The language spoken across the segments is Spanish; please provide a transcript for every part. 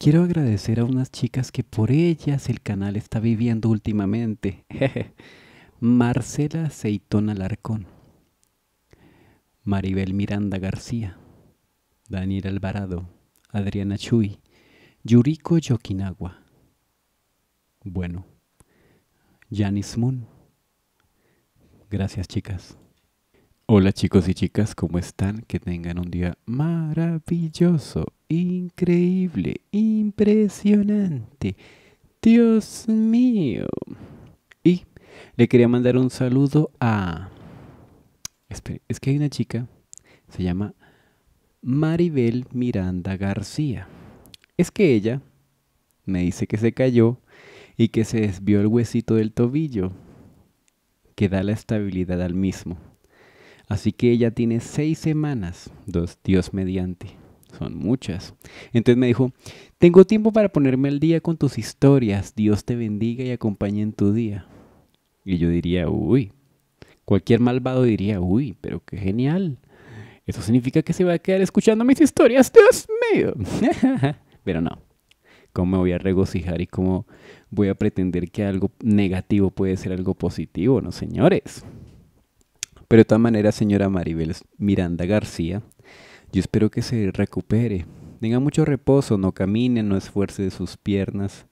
Quiero agradecer a unas chicas que por ellas el canal está viviendo últimamente. Marcela Seitona Alarcón, Maribel Miranda García, Daniel Alvarado, Adriana Chuy, Yuriko Yokinagua. Bueno, Janice Moon. Gracias chicas. Hola chicos y chicas, ¿cómo están? Que tengan un día maravilloso, increíble, impresionante. Dios mío. Y le quería mandar un saludo a... Es que hay una chica, se llama Maribel Miranda García. Es que ella me dice que se cayó y que se desvió el huesito del tobillo, que da la estabilidad al mismo. Así que ella tiene seis semanas, dos, Dios mediante. Son muchas. Entonces me dijo, tengo tiempo para ponerme al día con tus historias. Dios te bendiga y acompañe en tu día. Y yo diría, uy, cualquier malvado diría, uy, pero qué genial. Eso significa que se va a quedar escuchando mis historias, Dios mío. pero no, cómo me voy a regocijar y cómo voy a pretender que algo negativo puede ser algo positivo, no señores. Pero de todas maneras, señora Maribel Miranda García, yo espero que se recupere. Tenga mucho reposo, no camine, no esfuerce de sus piernas.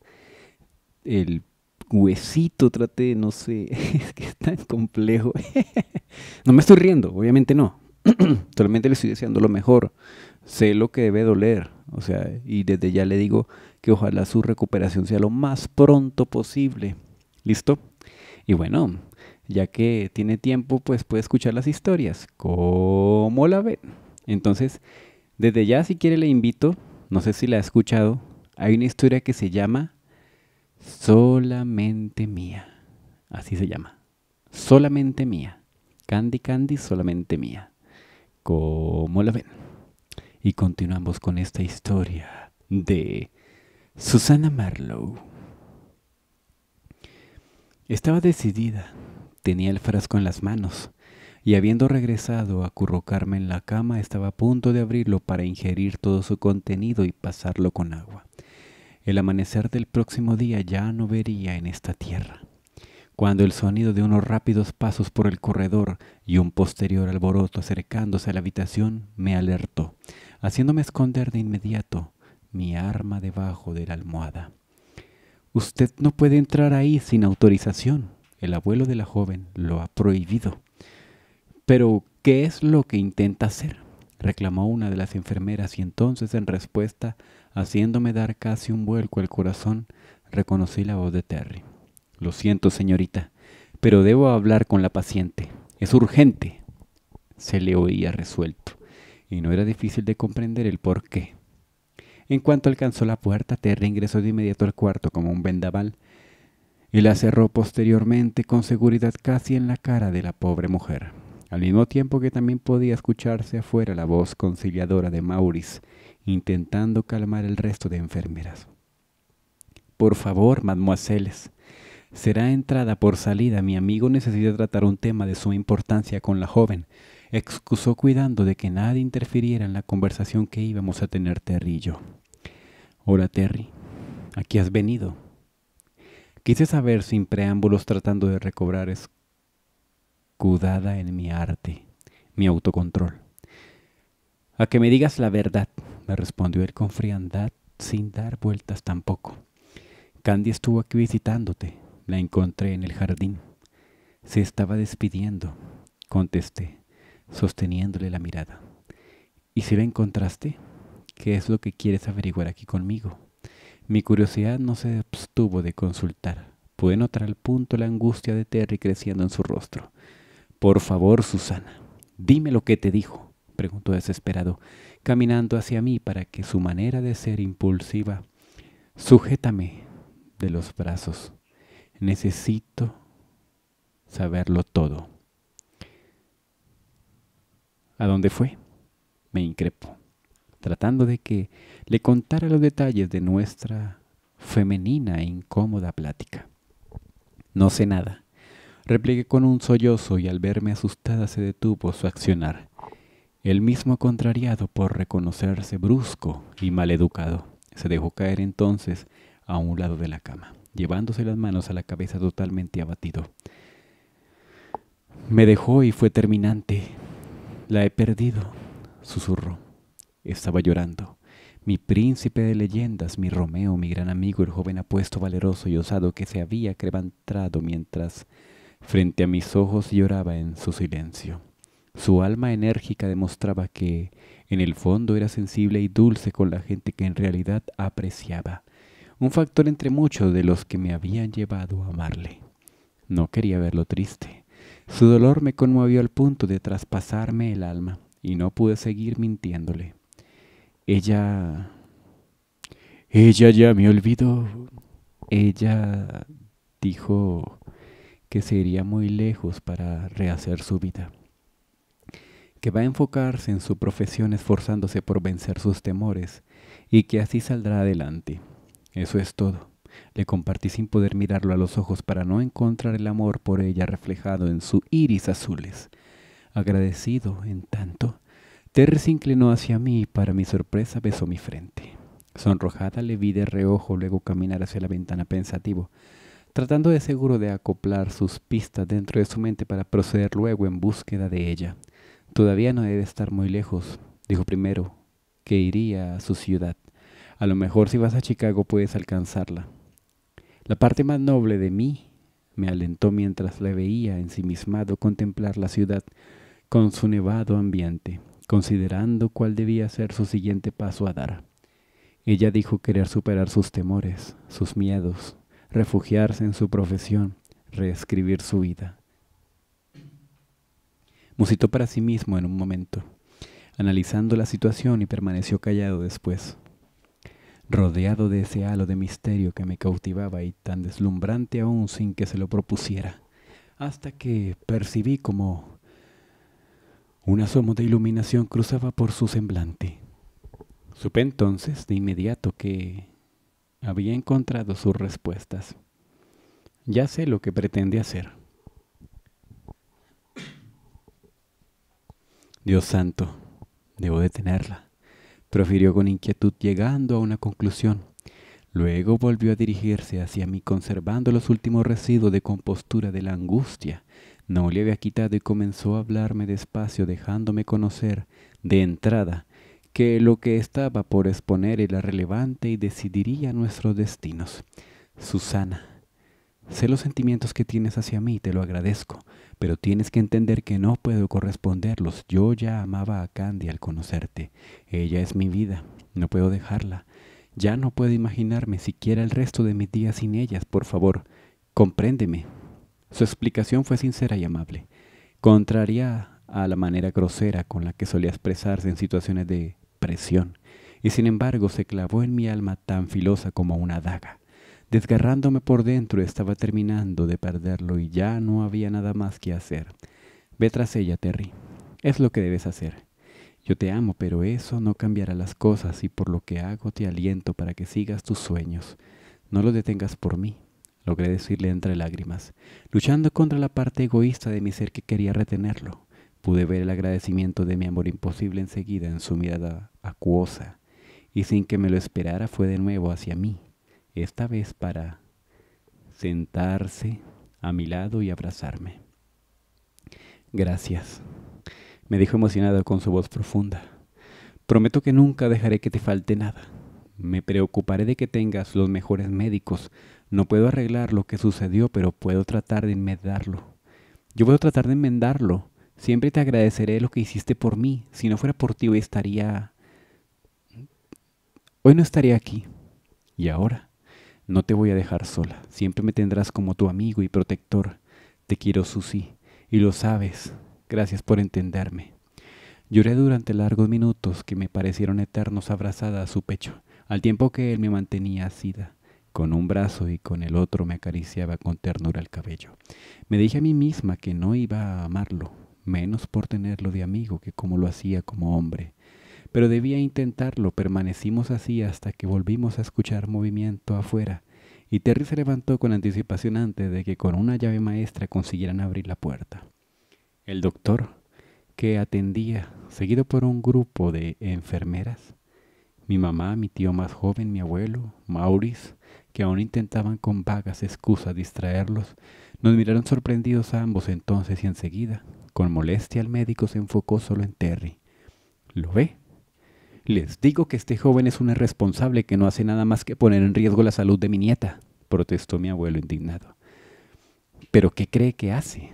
El huesito, trate, no sé, es que es tan complejo. no me estoy riendo, obviamente no. Solamente le estoy deseando lo mejor. Sé lo que debe doler. O sea, y desde ya le digo que ojalá su recuperación sea lo más pronto posible. ¿Listo? Y bueno, ya que tiene tiempo, pues puede escuchar las historias. ¿Cómo la ven Entonces, desde ya, si quiere, le invito, no sé si la ha escuchado, hay una historia que se llama Solamente Mía. Así se llama. Solamente Mía. Candy Candy, solamente Mía. ¿Cómo la ven? Y continuamos con esta historia de Susana Marlowe. Estaba decidida Tenía el frasco en las manos, y habiendo regresado a currocarme en la cama, estaba a punto de abrirlo para ingerir todo su contenido y pasarlo con agua. El amanecer del próximo día ya no vería en esta tierra. Cuando el sonido de unos rápidos pasos por el corredor y un posterior alboroto acercándose a la habitación me alertó, haciéndome esconder de inmediato mi arma debajo de la almohada. Usted no puede entrar ahí sin autorización, el abuelo de la joven lo ha prohibido. Pero, ¿qué es lo que intenta hacer? reclamó una de las enfermeras y entonces en respuesta, haciéndome dar casi un vuelco el corazón, reconocí la voz de Terry. Lo siento, señorita, pero debo hablar con la paciente. Es urgente. Se le oía resuelto, y no era difícil de comprender el por qué. En cuanto alcanzó la puerta, Terry ingresó de inmediato al cuarto como un vendaval y la cerró posteriormente con seguridad casi en la cara de la pobre mujer, al mismo tiempo que también podía escucharse afuera la voz conciliadora de Maurice intentando calmar el resto de enfermeras. Por favor, mademoiselles, será entrada por salida. Mi amigo necesita tratar un tema de suma importancia con la joven. Excusó cuidando de que nadie interfiriera en la conversación que íbamos a tener Terry y yo. Hola, Terry. Aquí has venido. Quise saber sin preámbulos tratando de recobrar escudada en mi arte, mi autocontrol. A que me digas la verdad, me respondió él con friandad, sin dar vueltas tampoco. Candy estuvo aquí visitándote, la encontré en el jardín. Se estaba despidiendo, contesté, sosteniéndole la mirada. ¿Y si la encontraste? ¿Qué es lo que quieres averiguar aquí conmigo? Mi curiosidad no se abstuvo de consultar. Pude notar al punto la angustia de Terry creciendo en su rostro. Por favor, Susana, dime lo que te dijo, preguntó desesperado, caminando hacia mí para que su manera de ser impulsiva. Sujétame de los brazos. Necesito saberlo todo. ¿A dónde fue? Me increpó tratando de que le contara los detalles de nuestra femenina e incómoda plática. No sé nada. Repliegué con un sollozo y al verme asustada se detuvo su accionar, el mismo contrariado por reconocerse brusco y maleducado. Se dejó caer entonces a un lado de la cama, llevándose las manos a la cabeza totalmente abatido. Me dejó y fue terminante. La he perdido, susurró. Estaba llorando. Mi príncipe de leyendas, mi Romeo, mi gran amigo, el joven apuesto, valeroso y osado que se había crevantrado mientras frente a mis ojos lloraba en su silencio. Su alma enérgica demostraba que en el fondo era sensible y dulce con la gente que en realidad apreciaba, un factor entre muchos de los que me habían llevado a amarle. No quería verlo triste. Su dolor me conmovió al punto de traspasarme el alma, y no pude seguir mintiéndole. Ella... Ella ya me olvidó. Ella dijo que se iría muy lejos para rehacer su vida, que va a enfocarse en su profesión esforzándose por vencer sus temores y que así saldrá adelante. Eso es todo. Le compartí sin poder mirarlo a los ojos para no encontrar el amor por ella reflejado en su iris azules. Agradecido, en tanto, Terry se inclinó hacia mí y para mi sorpresa besó mi frente. Sonrojada le vi de reojo luego caminar hacia la ventana pensativo, tratando de seguro de acoplar sus pistas dentro de su mente para proceder luego en búsqueda de ella. Todavía no debe estar muy lejos, dijo primero, que iría a su ciudad. A lo mejor si vas a Chicago puedes alcanzarla. La parte más noble de mí me alentó mientras le veía ensimismado contemplar la ciudad con su nevado ambiente, considerando cuál debía ser su siguiente paso a dar. Ella dijo querer superar sus temores, sus miedos, refugiarse en su profesión, reescribir su vida. Musitó para sí mismo en un momento, analizando la situación y permaneció callado después, rodeado de ese halo de misterio que me cautivaba y tan deslumbrante aún sin que se lo propusiera, hasta que percibí como un asomo de iluminación cruzaba por su semblante. Supe entonces de inmediato que había encontrado sus respuestas. Ya sé lo que pretende hacer. Dios santo, debo detenerla, profirió con inquietud llegando a una conclusión. Luego volvió a dirigirse hacia mí conservando los últimos residuos de compostura de la angustia no le había quitado y comenzó a hablarme despacio, dejándome conocer, de entrada, que lo que estaba por exponer era relevante y decidiría nuestros destinos. Susana, sé los sentimientos que tienes hacia mí, y te lo agradezco, pero tienes que entender que no puedo corresponderlos. Yo ya amaba a Candy al conocerte. Ella es mi vida, no puedo dejarla. Ya no puedo imaginarme siquiera el resto de mis días sin ellas, por favor, compréndeme. Su explicación fue sincera y amable, contraria a la manera grosera con la que solía expresarse en situaciones de presión, y sin embargo se clavó en mi alma tan filosa como una daga. Desgarrándome por dentro estaba terminando de perderlo y ya no había nada más que hacer. Ve tras ella, Terry. Es lo que debes hacer. Yo te amo, pero eso no cambiará las cosas y por lo que hago te aliento para que sigas tus sueños. No lo detengas por mí logré decirle entre lágrimas, luchando contra la parte egoísta de mi ser que quería retenerlo. Pude ver el agradecimiento de mi amor imposible enseguida en su mirada acuosa, y sin que me lo esperara fue de nuevo hacia mí, esta vez para sentarse a mi lado y abrazarme. Gracias, me dijo emocionado con su voz profunda. Prometo que nunca dejaré que te falte nada. Me preocuparé de que tengas los mejores médicos, no puedo arreglar lo que sucedió, pero puedo tratar de enmendarlo. Yo puedo tratar de enmendarlo. Siempre te agradeceré lo que hiciste por mí. Si no fuera por ti, hoy estaría... Hoy no estaría aquí. Y ahora, no te voy a dejar sola. Siempre me tendrás como tu amigo y protector. Te quiero, Susi. Y lo sabes. Gracias por entenderme. Lloré durante largos minutos que me parecieron eternos abrazada a su pecho, al tiempo que él me mantenía asida. Con un brazo y con el otro me acariciaba con ternura el cabello. Me dije a mí misma que no iba a amarlo, menos por tenerlo de amigo que como lo hacía como hombre. Pero debía intentarlo, permanecimos así hasta que volvimos a escuchar movimiento afuera, y Terry se levantó con anticipación antes de que con una llave maestra consiguieran abrir la puerta. El doctor, que atendía, seguido por un grupo de enfermeras, mi mamá, mi tío más joven, mi abuelo, Maurice, que aún intentaban con vagas excusas distraerlos, nos miraron sorprendidos a ambos entonces y enseguida, con molestia el médico se enfocó solo en Terry. ¿Lo ve? Les digo que este joven es un irresponsable que no hace nada más que poner en riesgo la salud de mi nieta, protestó mi abuelo indignado. ¿Pero qué cree que hace?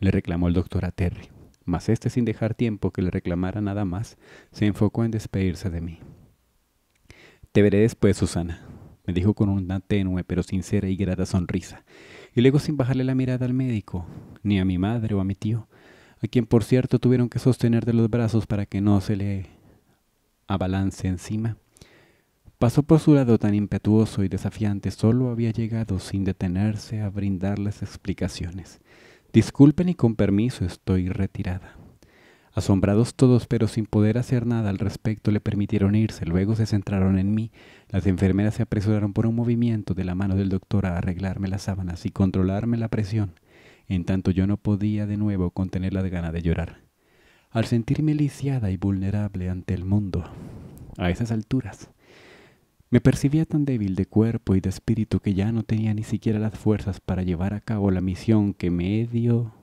le reclamó el doctor a Terry, mas este sin dejar tiempo que le reclamara nada más, se enfocó en despedirse de mí. Te veré después, Susana, me dijo con una tenue pero sincera y grata sonrisa, y luego sin bajarle la mirada al médico, ni a mi madre o a mi tío, a quien por cierto tuvieron que sostener de los brazos para que no se le abalance encima. Pasó por su lado tan impetuoso y desafiante, solo había llegado sin detenerse a brindarles explicaciones. Disculpen y con permiso estoy retirada. Asombrados todos, pero sin poder hacer nada al respecto, le permitieron irse. Luego se centraron en mí, las enfermeras se apresuraron por un movimiento de la mano del doctor a arreglarme las sábanas y controlarme la presión, en tanto yo no podía de nuevo contener la ganas de llorar. Al sentirme lisiada y vulnerable ante el mundo, a esas alturas, me percibía tan débil de cuerpo y de espíritu que ya no tenía ni siquiera las fuerzas para llevar a cabo la misión que medio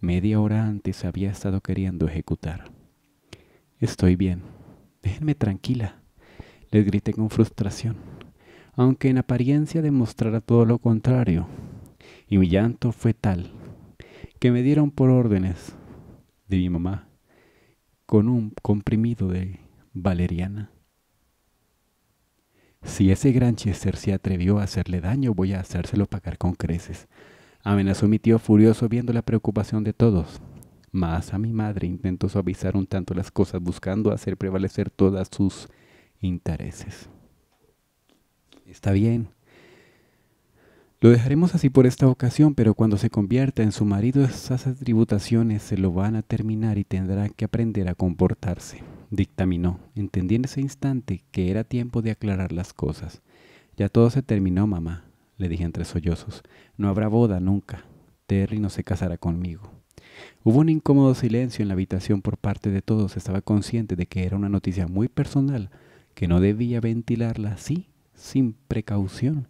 media hora antes había estado queriendo ejecutar. Estoy bien. Déjenme tranquila les grité con frustración, aunque en apariencia demostrara todo lo contrario, y mi llanto fue tal que me dieron por órdenes de mi mamá con un comprimido de valeriana. Si ese gran chester se atrevió a hacerle daño, voy a hacérselo pagar con creces. Amenazó mi tío furioso viendo la preocupación de todos. Más a mi madre intentó suavizar un tanto las cosas buscando hacer prevalecer todas sus intereses. Está bien. Lo dejaremos así por esta ocasión, pero cuando se convierta en su marido esas tributaciones se lo van a terminar y tendrá que aprender a comportarse, dictaminó, entendí en ese instante que era tiempo de aclarar las cosas. Ya todo se terminó, mamá, le dije entre sollozos. No habrá boda nunca. Terry no se casará conmigo. Hubo un incómodo silencio en la habitación por parte de todos. Estaba consciente de que era una noticia muy personal, que no debía ventilarla así, sin precaución,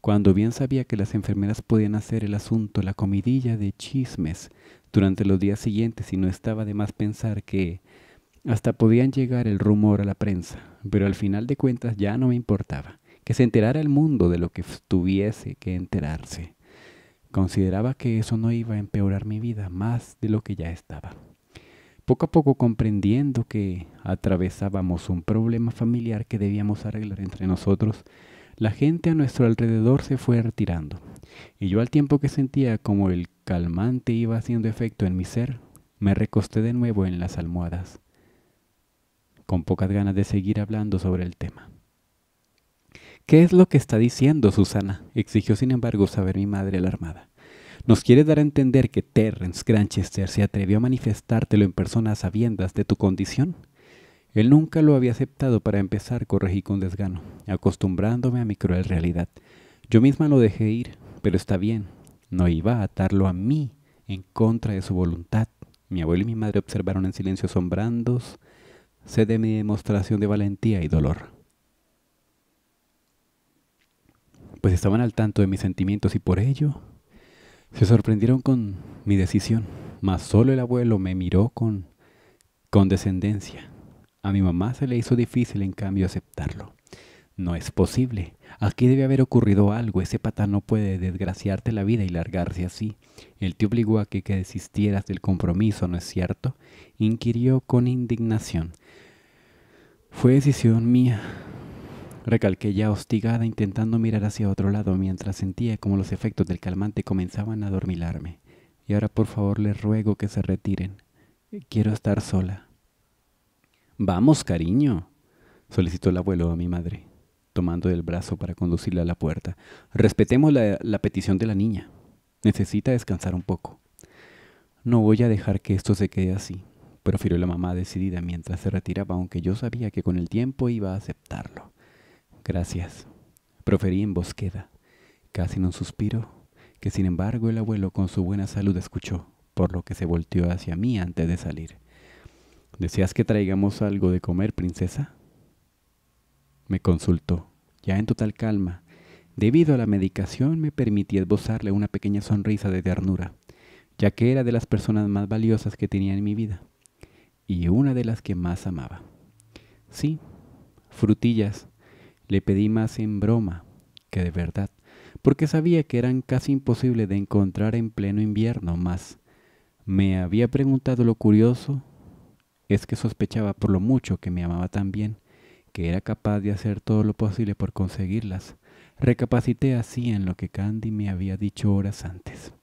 cuando bien sabía que las enfermeras podían hacer el asunto la comidilla de chismes durante los días siguientes y no estaba de más pensar que hasta podían llegar el rumor a la prensa, pero al final de cuentas ya no me importaba que se enterara el mundo de lo que tuviese que enterarse. Consideraba que eso no iba a empeorar mi vida más de lo que ya estaba poco a poco comprendiendo que atravesábamos un problema familiar que debíamos arreglar entre nosotros, la gente a nuestro alrededor se fue retirando, y yo al tiempo que sentía como el calmante iba haciendo efecto en mi ser, me recosté de nuevo en las almohadas, con pocas ganas de seguir hablando sobre el tema. ¿Qué es lo que está diciendo Susana? exigió sin embargo saber mi madre alarmada. Nos quiere dar a entender que Terrence Granchester se atrevió a manifestártelo en persona sabiendas de tu condición. Él nunca lo había aceptado para empezar, corregí con desgano, acostumbrándome a mi cruel realidad. Yo misma lo dejé ir, pero está bien, no iba a atarlo a mí en contra de su voluntad. Mi abuelo y mi madre observaron en silencio sombrandos, sé de mi demostración de valentía y dolor. Pues estaban al tanto de mis sentimientos y por ello se sorprendieron con mi decisión, mas solo el abuelo me miró con condescendencia. A mi mamá se le hizo difícil, en cambio, aceptarlo. No es posible. Aquí debe haber ocurrido algo. Ese pata no puede desgraciarte la vida y largarse así. Él te obligó a que, que desistieras del compromiso, ¿no es cierto? Inquirió con indignación. Fue decisión mía, Recalqué ya hostigada intentando mirar hacia otro lado mientras sentía como los efectos del calmante comenzaban a adormilarme. Y ahora por favor les ruego que se retiren. Quiero estar sola. Vamos, cariño, solicitó el abuelo a mi madre, tomando el brazo para conducirla a la puerta. Respetemos la, la petición de la niña. Necesita descansar un poco. No voy a dejar que esto se quede así, profirió la mamá decidida mientras se retiraba, aunque yo sabía que con el tiempo iba a aceptarlo. Gracias, proferí en voz casi en un suspiro, que sin embargo el abuelo con su buena salud escuchó, por lo que se volteó hacia mí antes de salir. ¿Deseas que traigamos algo de comer, princesa? Me consultó, ya en total calma. Debido a la medicación me permití esbozarle una pequeña sonrisa de ternura, ya que era de las personas más valiosas que tenía en mi vida, y una de las que más amaba. Sí, frutillas, le pedí más en broma que de verdad, porque sabía que eran casi imposibles de encontrar en pleno invierno, más me había preguntado lo curioso es que sospechaba por lo mucho que me amaba tan bien, que era capaz de hacer todo lo posible por conseguirlas. Recapacité así en lo que Candy me había dicho horas antes.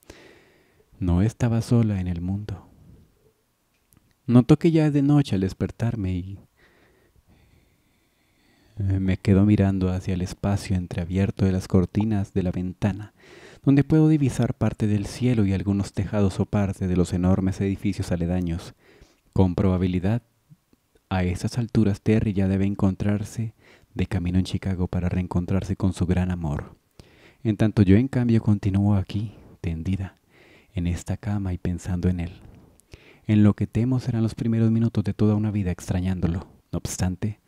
No estaba sola en el mundo. Notó que ya es de noche al despertarme y eh, me quedo mirando hacia el espacio entreabierto de las cortinas de la ventana, donde puedo divisar parte del cielo y algunos tejados o parte de los enormes edificios aledaños. Con probabilidad, a esas alturas Terry ya debe encontrarse de camino en Chicago para reencontrarse con su gran amor. En tanto yo en cambio continúo aquí, tendida, en esta cama y pensando en él. En lo que temo serán los primeros minutos de toda una vida extrañándolo. No obstante,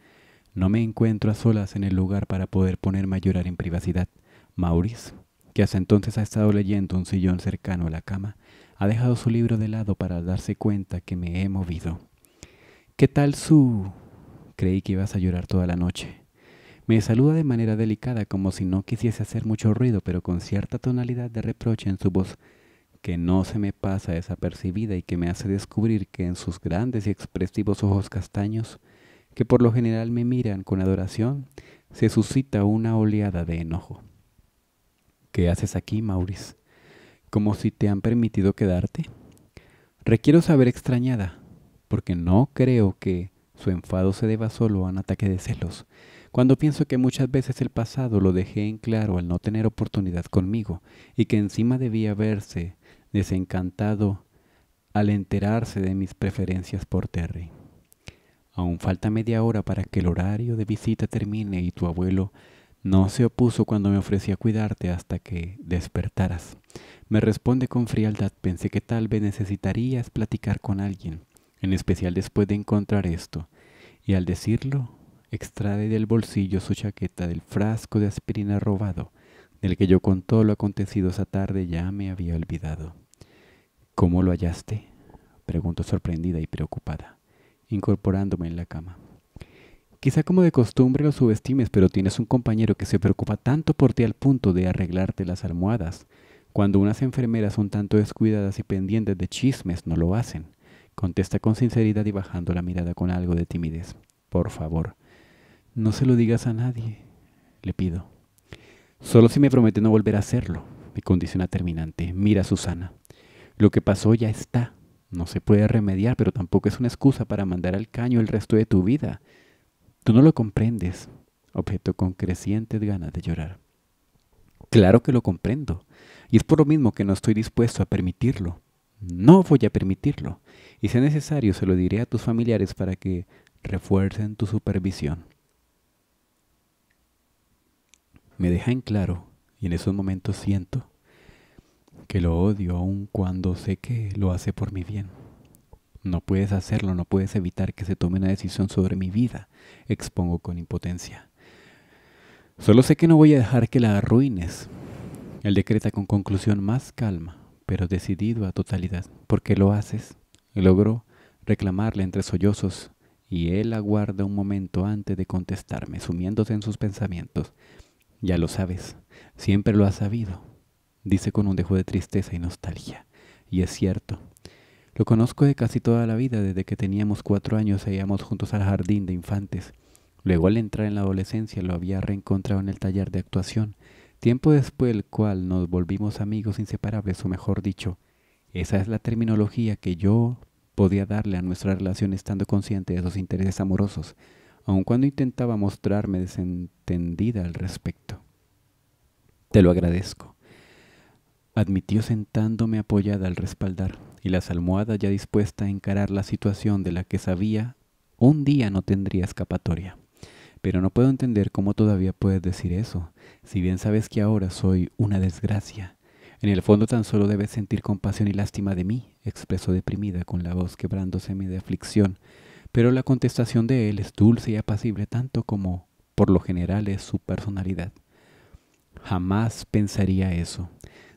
no me encuentro a solas en el lugar para poder ponerme a llorar en privacidad. Maurice, que hasta entonces ha estado leyendo un sillón cercano a la cama, ha dejado su libro de lado para darse cuenta que me he movido. ¿Qué tal su...? Creí que ibas a llorar toda la noche. Me saluda de manera delicada como si no quisiese hacer mucho ruido, pero con cierta tonalidad de reproche en su voz que no se me pasa desapercibida y que me hace descubrir que en sus grandes y expresivos ojos castaños que por lo general me miran con adoración, se suscita una oleada de enojo. ¿Qué haces aquí, Maurice? ¿Como si te han permitido quedarte? Requiero saber extrañada, porque no creo que su enfado se deba solo a un ataque de celos, cuando pienso que muchas veces el pasado lo dejé en claro al no tener oportunidad conmigo, y que encima debía verse desencantado al enterarse de mis preferencias por Terry. Aún falta media hora para que el horario de visita termine y tu abuelo no se opuso cuando me ofrecí a cuidarte hasta que despertaras. Me responde con frialdad, pensé que tal vez necesitarías platicar con alguien, en especial después de encontrar esto. Y al decirlo, extrae del bolsillo su chaqueta del frasco de aspirina robado, del que yo con todo lo acontecido esa tarde ya me había olvidado. ¿Cómo lo hallaste? preguntó sorprendida y preocupada incorporándome en la cama. Quizá como de costumbre lo subestimes, pero tienes un compañero que se preocupa tanto por ti al punto de arreglarte las almohadas. Cuando unas enfermeras son tanto descuidadas y pendientes de chismes, no lo hacen. Contesta con sinceridad y bajando la mirada con algo de timidez. Por favor, no se lo digas a nadie, le pido. Solo si me promete no volver a hacerlo, mi condiciona terminante. Mira, Susana, lo que pasó ya está no se puede remediar, pero tampoco es una excusa para mandar al caño el resto de tu vida. Tú no lo comprendes, objeto con crecientes ganas de llorar. Claro que lo comprendo, y es por lo mismo que no estoy dispuesto a permitirlo. No voy a permitirlo, y si es necesario se lo diré a tus familiares para que refuercen tu supervisión. Me deja en claro, y en esos momentos siento que lo odio aun cuando sé que lo hace por mi bien. No puedes hacerlo, no puedes evitar que se tome una decisión sobre mi vida, expongo con impotencia. Solo sé que no voy a dejar que la arruines. Él decreta con conclusión más calma, pero decidido a totalidad. ¿Por qué lo haces? Logró reclamarle entre sollozos y él aguarda un momento antes de contestarme, sumiéndose en sus pensamientos. Ya lo sabes, siempre lo has sabido dice con un dejo de tristeza y nostalgia. Y es cierto. Lo conozco de casi toda la vida, desde que teníamos cuatro años salíamos juntos al jardín de infantes. Luego al entrar en la adolescencia lo había reencontrado en el taller de actuación, tiempo después del cual nos volvimos amigos inseparables, o mejor dicho, esa es la terminología que yo podía darle a nuestra relación estando consciente de sus intereses amorosos, aun cuando intentaba mostrarme desentendida al respecto. Te lo agradezco admitió sentándome apoyada al respaldar y las almohadas ya dispuesta a encarar la situación de la que sabía un día no tendría escapatoria. Pero no puedo entender cómo todavía puedes decir eso, si bien sabes que ahora soy una desgracia. En el fondo tan solo debes sentir compasión y lástima de mí, expresó deprimida con la voz quebrándoseme de aflicción, pero la contestación de él es dulce y apacible tanto como, por lo general, es su personalidad. Jamás pensaría eso,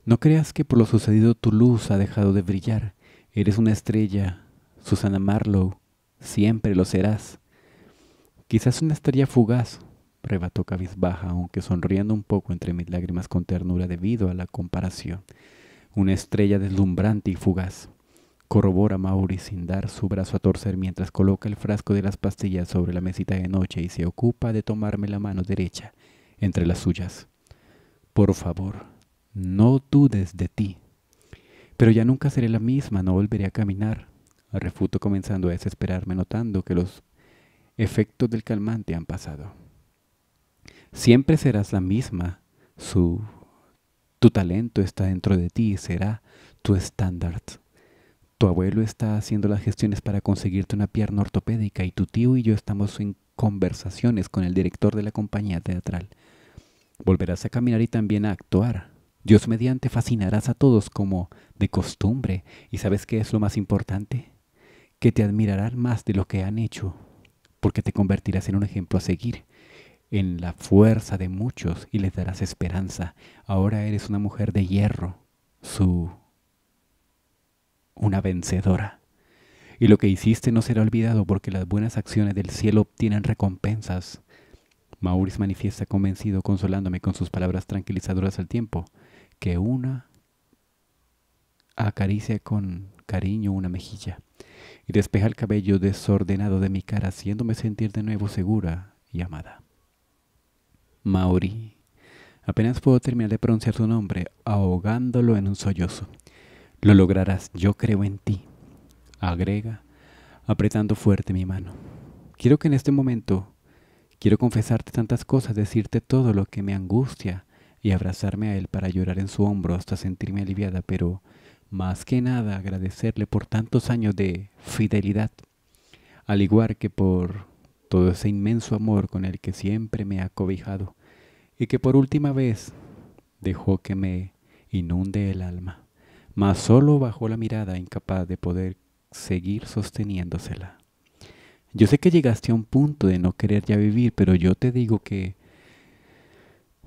no creas que por lo sucedido tu luz ha dejado de brillar. Eres una estrella, Susana Marlowe. Siempre lo serás. Quizás una estrella fugaz, rebató cabizbaja, aunque sonriendo un poco entre mis lágrimas con ternura debido a la comparación. Una estrella deslumbrante y fugaz. Corrobora Mauri sin dar su brazo a torcer mientras coloca el frasco de las pastillas sobre la mesita de noche y se ocupa de tomarme la mano derecha entre las suyas. Por favor, no dudes de ti. Pero ya nunca seré la misma, no volveré a caminar. Refuto comenzando a desesperarme notando que los efectos del calmante han pasado. Siempre serás la misma, tu talento está dentro de ti, será tu estándar. Tu abuelo está haciendo las gestiones para conseguirte una pierna ortopédica y tu tío y yo estamos en conversaciones con el director de la compañía teatral. Volverás a caminar y también a actuar. Dios mediante fascinarás a todos como de costumbre. ¿Y sabes qué es lo más importante? Que te admirarán más de lo que han hecho, porque te convertirás en un ejemplo a seguir, en la fuerza de muchos y les darás esperanza. Ahora eres una mujer de hierro, su... una vencedora. Y lo que hiciste no será olvidado porque las buenas acciones del cielo obtienen recompensas. Maurice manifiesta convencido, consolándome con sus palabras tranquilizadoras al tiempo que una acaricia con cariño una mejilla y despeja el cabello desordenado de mi cara, haciéndome sentir de nuevo segura y amada. Maori. Apenas puedo terminar de pronunciar su nombre, ahogándolo en un sollozo. Lo lograrás, yo creo en ti, agrega, apretando fuerte mi mano. Quiero que en este momento, quiero confesarte tantas cosas, decirte todo lo que me angustia, y abrazarme a él para llorar en su hombro hasta sentirme aliviada, pero más que nada agradecerle por tantos años de fidelidad, al igual que por todo ese inmenso amor con el que siempre me ha cobijado y que por última vez dejó que me inunde el alma, mas solo bajó la mirada incapaz de poder seguir sosteniéndosela. Yo sé que llegaste a un punto de no querer ya vivir, pero yo te digo que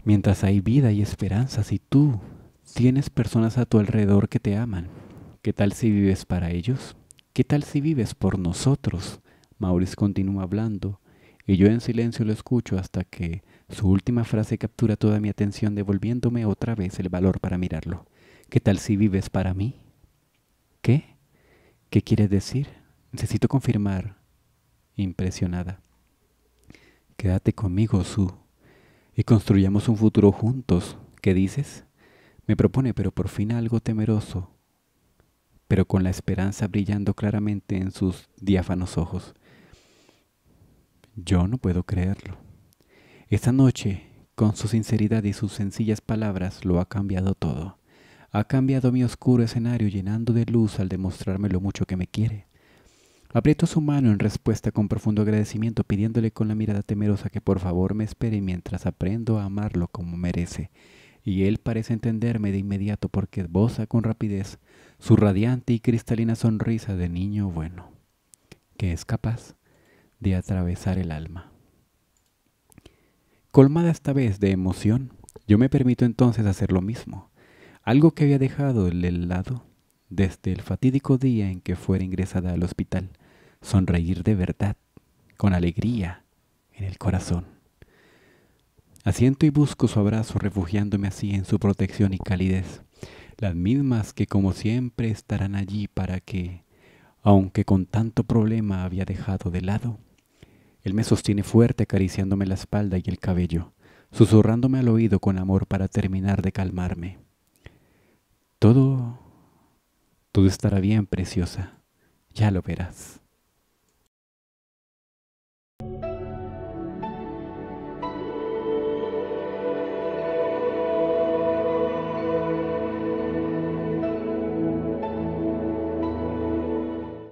mientras hay vida y esperanza, si tú tienes personas a tu alrededor que te aman, ¿qué tal si vives para ellos? ¿Qué tal si vives por nosotros? Maurice continúa hablando y yo en silencio lo escucho hasta que su última frase captura toda mi atención devolviéndome otra vez el valor para mirarlo. ¿Qué tal si vives para mí? ¿Qué? ¿Qué quieres decir? Necesito confirmar. Impresionada. Quédate conmigo, su y construyamos un futuro juntos. ¿Qué dices? Me propone, pero por fin algo temeroso, pero con la esperanza brillando claramente en sus diáfanos ojos. Yo no puedo creerlo. Esta noche, con su sinceridad y sus sencillas palabras, lo ha cambiado todo. Ha cambiado mi oscuro escenario llenando de luz al demostrarme lo mucho que me quiere. Aprieto su mano en respuesta con profundo agradecimiento, pidiéndole con la mirada temerosa que por favor me espere mientras aprendo a amarlo como merece. Y él parece entenderme de inmediato porque esboza con rapidez su radiante y cristalina sonrisa de niño bueno, que es capaz de atravesar el alma. Colmada esta vez de emoción, yo me permito entonces hacer lo mismo, algo que había dejado de lado desde el fatídico día en que fuera ingresada al hospital, sonreír de verdad, con alegría en el corazón. Asiento y busco su abrazo refugiándome así en su protección y calidez, las mismas que como siempre estarán allí para que, aunque con tanto problema había dejado de lado, él me sostiene fuerte acariciándome la espalda y el cabello, susurrándome al oído con amor para terminar de calmarme. Todo todo estará bien, preciosa. Ya lo verás.